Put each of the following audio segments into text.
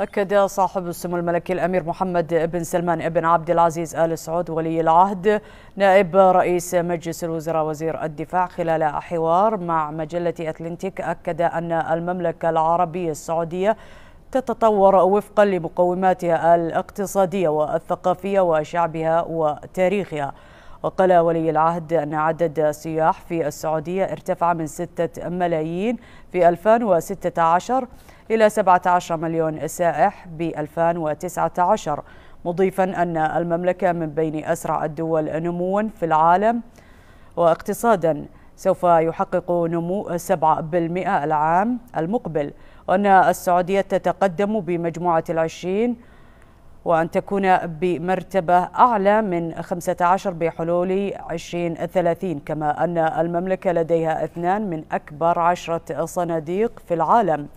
أكد صاحب السمو الملكي الأمير محمد بن سلمان بن عبد العزيز آل سعود ولي العهد نائب رئيس مجلس الوزراء وزير الدفاع خلال حوار مع مجلة أتلنتيك أكد أن المملكة العربية السعودية تتطور وفقا لمقوماتها الاقتصادية والثقافية وشعبها وتاريخها وقال ولي العهد أن عدد السياح في السعودية ارتفع من 6 ملايين في 2016 إلى 17 مليون سائح ب 2019 مضيفا أن المملكة من بين أسرع الدول نموا في العالم واقتصادا سوف يحقق نمو 7% العام المقبل وأن السعودية تتقدم بمجموعة العشرين وأن تكون بمرتبة أعلى من 15 بحلول 2030 كما أن المملكة لديها اثنان من أكبر عشرة صناديق في العالم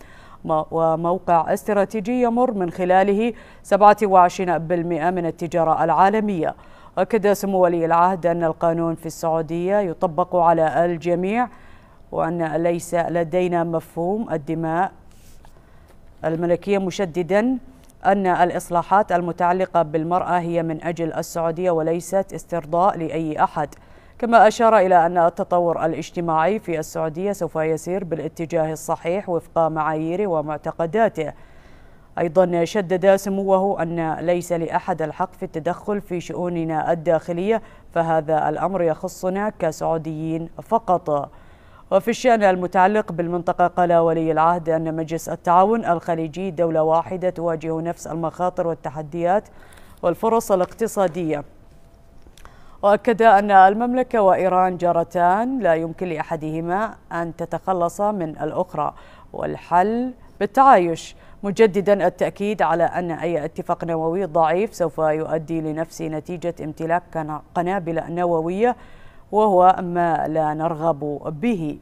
وموقع استراتيجي يمر من خلاله 27% من التجارة العالمية أكد سمو ولي العهد أن القانون في السعودية يطبق على الجميع وأن ليس لدينا مفهوم الدماء الملكية مشددا أن الإصلاحات المتعلقة بالمرأة هي من أجل السعودية وليست استرضاء لأي أحد كما أشار إلى أن التطور الاجتماعي في السعودية سوف يسير بالاتجاه الصحيح وفق معاييره ومعتقداته أيضا شدد سموه أن ليس لأحد الحق في التدخل في شؤوننا الداخلية فهذا الأمر يخصنا كسعوديين فقط وفي الشأن المتعلق بالمنطقة قال ولي العهد أن مجلس التعاون الخليجي دولة واحدة تواجه نفس المخاطر والتحديات والفرص الاقتصادية وأكد أن المملكة وإيران جارتان لا يمكن لأحدهما أن تتخلص من الأخرى والحل بالتعايش مجددا التأكيد على أن أي اتفاق نووي ضعيف سوف يؤدي لنفس نتيجة امتلاك قنابل نووية وهو ما لا نرغب به